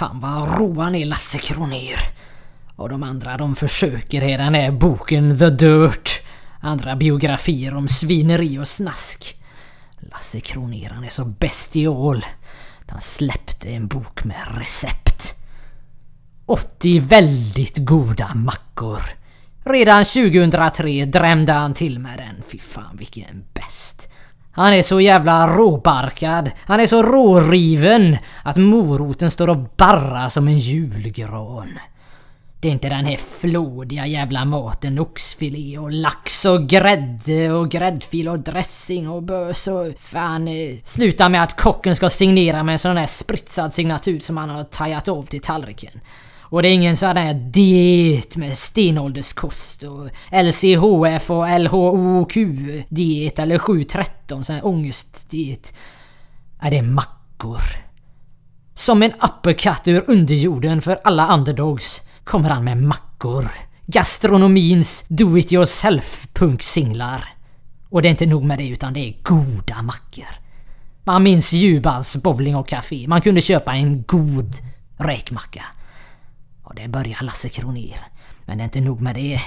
Fan vad roan är Lasse Kronér. Och de andra de försöker i den här boken The Dirt. Andra biografier om svineri och snask. Lasse Kronér han är så bestial. Han släppte en bok med recept. 80 väldigt goda mackor. Redan 2003 drämde han till med den. Fy fan vilken bäst. Han är så jävla råbarkad, han är så råriven att moroten står och barrar som en julgran. Det är inte den här flådiga jävla maten oxfilé och lax och grädde och gräddfil och dressing och bös och fan... Eh, sluta med att kocken ska signera med en sån här spritsad signatur som han har tajat av till tallriken. Och det är ingen sån där diet med stenålderskost och LCHF och LHOQ diet eller 713 sån här ångestdiet. Nej, det är mackor. Som en uppercut ur underjorden för alla underdogs kommer han med mackor. Gastronomins do it yourself punksinglar. Och det är inte nog med det utan det är goda mackor. Man minns Djurballs bowling och café. Man kunde köpa en god räkmacka. Och det börjar Lasse Kroner. Men det är inte nog med det.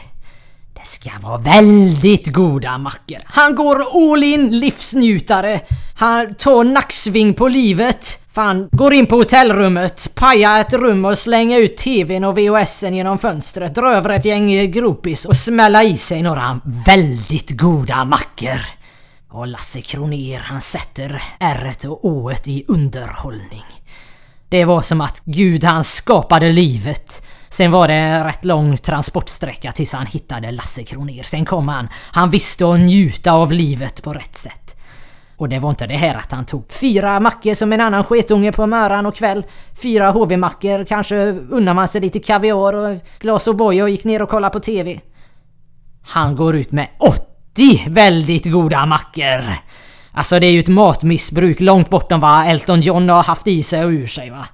Det ska vara väldigt goda mackor. Han går all in livsnjutare. Han tar nacksving på livet. Fan, går in på hotellrummet, pajar ett rum och slänger ut TVn och VHSen genom fönstret, drar över ett gäng eh, gropis och smäller i sig några väldigt goda mackor. Och Lasse Kronér han sätter r och o i underhållning. Det var som att Gud han skapade livet. Sen var det rätt lång transportsträcka tills han hittade Lasse Kroner. Sen kom han. Han visste att njuta av livet på rätt sätt. Och det var inte det här att han tog fyra mackor som en annan sketunge på möran och kväll. Fyra HV-mackor, kanske unnar man sig lite kaviar och glas O'boy och, och gick ner och kollade på TV. Han går ut med 80 väldigt goda mackor! Alltså det är ju ett matmissbruk långt bortom vad Elton John har haft i sig och ur sig va.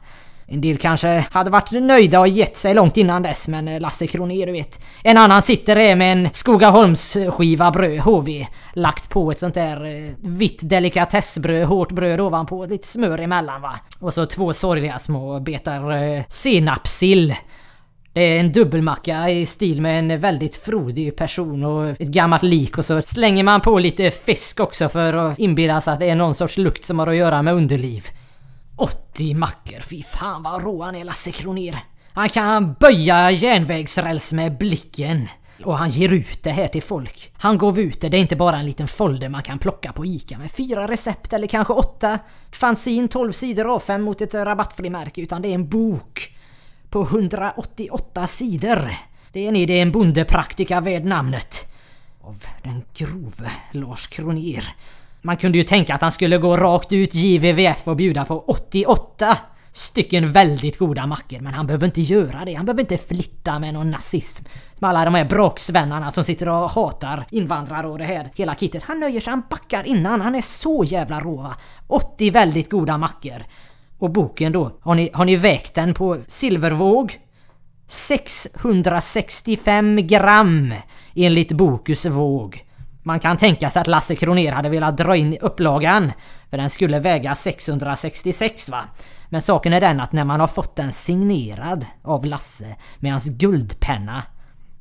En del kanske hade varit nöjda och gett sig långt innan dess men eh, Lasse Kronér du vet. En annan sitter här med en Skogaholmsskiva bröd, HV. Lagt på ett sånt där eh, vitt delikatessbröd, hårt bröd ovanpå, lite smör emellan va. Och så två sorgliga små betar eh, senapssill. Det eh, är En dubbelmacka i stil med en väldigt frodig person och ett gammalt lik och så slänger man på lite fisk också för att inbilla sig att det är någon sorts lukt som har att göra med underliv. 80 mackor, fy fan vad rå han är Lasse Kronér. Han kan böja järnvägsräls med blicken. Och han ger ut det här till folk. Han gav ut det, det är inte bara en liten folder man kan plocka på ICA med fyra recept eller kanske åtta. Fanzine 12 sidor av 5 mot ett rabattfrimärke utan det är en bok på 188 sidor. Det är ni, det är en bondepraktika värd namnet. Av den grove Lars Kronér. Man kunde ju tänka att han skulle gå rakt ut JVVF och bjuda på 88 stycken väldigt goda mackor men han behöver inte göra det. Han behöver inte flitta med någon nazism. Med alla de här braksvennarna som sitter och hatar invandrare och det här hela kittet. Han nöjer sig, han backar innan. Han är så jävla rå 80 väldigt goda mackor. Och boken då, har ni, har ni vägt den på silvervåg? 665 gram enligt Bokus våg. Man kan tänka sig att Lasse Kroner hade velat dra in upplagan, för den skulle väga 666 va? Men saken är den att när man har fått den signerad av Lasse med hans guldpenna,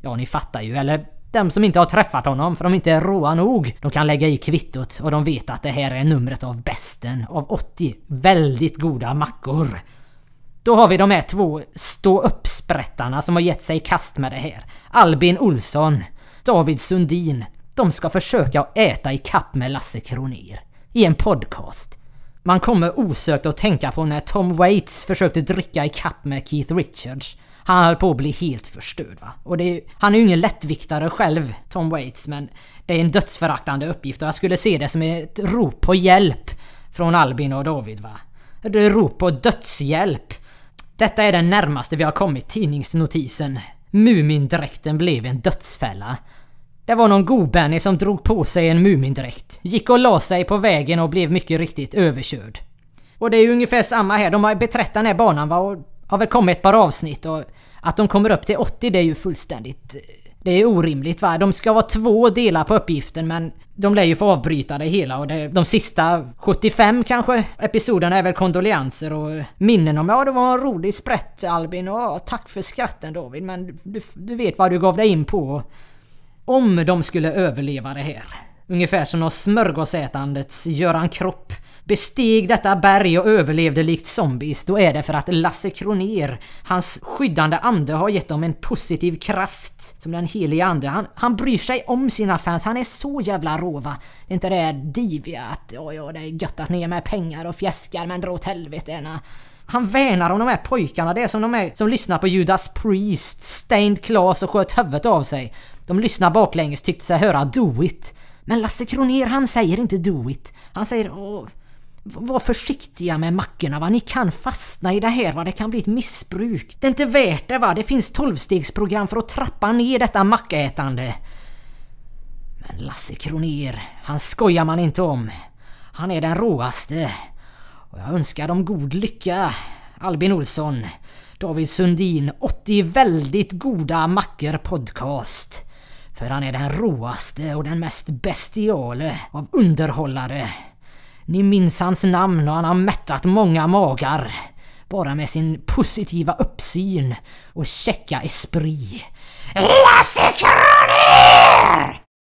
ja ni fattar ju, eller de som inte har träffat honom för de inte är råa nog, de kan lägga i kvittot och de vet att det här är numret av besten av 80 väldigt goda mackor. Då har vi de här två stå uppsprättarna som har gett sig i kast med det här. Albin Olsson, David Sundin. De ska försöka äta i kapp med Lasse Kronér i en podcast. Man kommer osökt att tänka på när Tom Waits försökte dricka i kapp med Keith Richards. Han höll på att bli helt förstörd va. Och är, han är ju ingen lättviktare själv, Tom Waits, men det är en dödsföraktande uppgift och jag skulle se det som ett rop på hjälp från Albin och David va. Ett rop på dödshjälp. Detta är den närmaste vi har kommit tidningsnotisen. Mumindräkten blev en dödsfälla. Det var någon godbenny som drog på sig en Mumindräkt, gick och la sig på vägen och blev mycket riktigt överkörd. Och det är ju ungefär samma här, de har beträtt den här banan va, och har väl kommit ett par avsnitt och att de kommer upp till 80 det är ju fullständigt... Eh, det är orimligt va. De ska vara två delar på uppgiften men de lär ju få avbryta det hela och det, de sista 75 kanske episoderna är väl kondolenser och minnen om ja det var en rolig sprätt Albin och ja, tack för skratten David men du, du vet vad du gav dig in på. Om de skulle överleva det här. Ungefär som när smörgåsätandets Göran Kropp besteg detta berg och överlevde likt zombies, då är det för att Lasse Kronér, hans skyddande ande, har gett dem en positiv kraft. Som den heliga ande. Han, han bryr sig om sina fans, han är så jävla råva. Det är inte det diviga att ja, ja, det är gött att ni ger mig pengar och fjäskar men dra åt helvete. Han vänar om de här pojkarna. Det är som de är som lyssnar på Judas Priest, Stained Class och sköt huvudet av sig. De lyssnar baklänges, tyckte sig höra Do It. Men Lasse Kroner han säger inte Do It. Han säger Åh, var försiktiga med mackorna va, ni kan fastna i det här va, det kan bli ett missbruk. Det är inte värt det va, det finns tolvstegsprogram för att trappa ner detta mackätande. Men Lasse Kroner, han skojar man inte om. Han är den råaste. Och jag önskar dem god lycka, Albin Olsson, David Sundin, 80 väldigt goda mackor podcast. För han är den råaste och den mest bestiale av underhållare. Ni minns hans namn och han har mättat många magar. Bara med sin positiva uppsyn och käcka esprit. Lasse Kronér!